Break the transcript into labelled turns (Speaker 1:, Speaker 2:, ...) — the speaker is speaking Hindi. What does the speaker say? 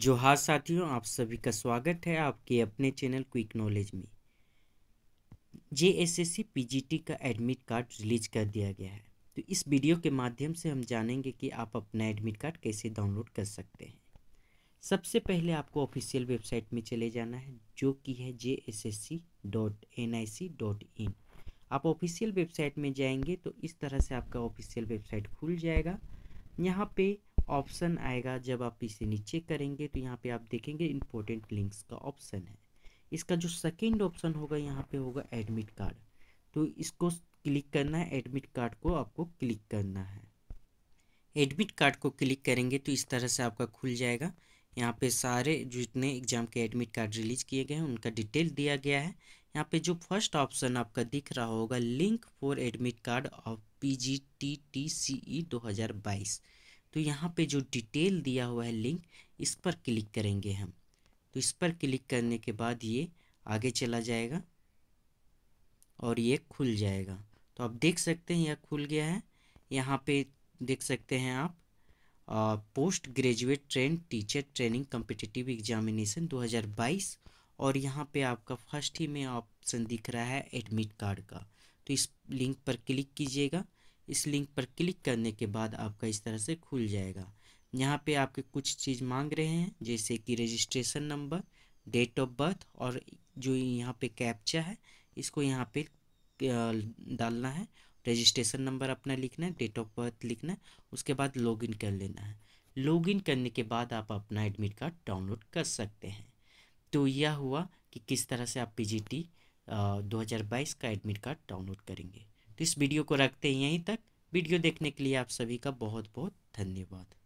Speaker 1: जोहार साथियों आप सभी का स्वागत है आपके अपने चैनल क्विक नॉलेज में J S S C P G T का एडमिट कार्ड रिलीज कर दिया गया है तो इस वीडियो के माध्यम से हम जानेंगे कि आप अपना एडमिट कार्ड कैसे डाउनलोड कर सकते हैं सबसे पहले आपको ऑफिशियल वेबसाइट में चले जाना है जो कि है J S S C dot N I C dot in आप ऑफिशियल वेबसाइट में जाएंगे तो इस तरह से आपका ऑफिशियल वेबसाइट खुल जाएगा यहाँ पे ऑप्शन आएगा जब आप इसे नीचे करेंगे तो यहाँ पे आप देखेंगे इम्पोर्टेंट लिंक्स का ऑप्शन है इसका जो सेकेंड ऑप्शन होगा यहाँ पे होगा एडमिट कार्ड तो इसको क्लिक करना है एडमिट कार्ड को आपको क्लिक करना है एडमिट कार्ड को क्लिक करेंगे तो इस तरह से आपका खुल जाएगा यहाँ पे सारे जितने एग्ज़ाम के एडमिट कार्ड रिलीज़ किए गए हैं उनका डिटेल दिया गया है यहाँ पे जो फर्स्ट ऑप्शन आपका दिख रहा होगा link for admit card of P G T T C E दो हज़ार बाईस तो यहाँ पे जो डिटेल दिया हुआ है लिंक इस पर क्लिक करेंगे हम तो इस पर क्लिक करने के बाद ये आगे चला जाएगा और ये खुल जाएगा तो आप देख सकते हैं यह खुल गया है यहाँ पे देख सकते हैं आप आ, post graduate train teacher training competitive examination 2022 और यहाँ पे आपका फर्स्ट ही में ऑप्शन दिख रहा है एडमिट कार्ड का तो इस लिंक पर क्लिक कीजिएगा इस लिंक पर क्लिक करने के बाद आपका इस तरह से खुल जाएगा यहाँ पे आपके कुछ चीज़ मांग रहे हैं जैसे कि registration number date of birth और जो यहाँ पे कैप्चा है इसको यहाँ पे डालना है रजिस्ट्रेशन नंबर अपना लिखना है डेट ऑफ बर्थ लिखना है उसके बाद लॉगिन कर लेना है लॉगिन करने के बाद आप अपना एडमिट कार्ड डाउनलोड कर सकते हैं तो यह हुआ कि किस तरह से आप पी 2022 का एडमिट कार्ड डाउनलोड करेंगे तो इस वीडियो को रखते हैं यहीं तक वीडियो देखने के लिए आप सभी का बहुत बहुत धन्यवाद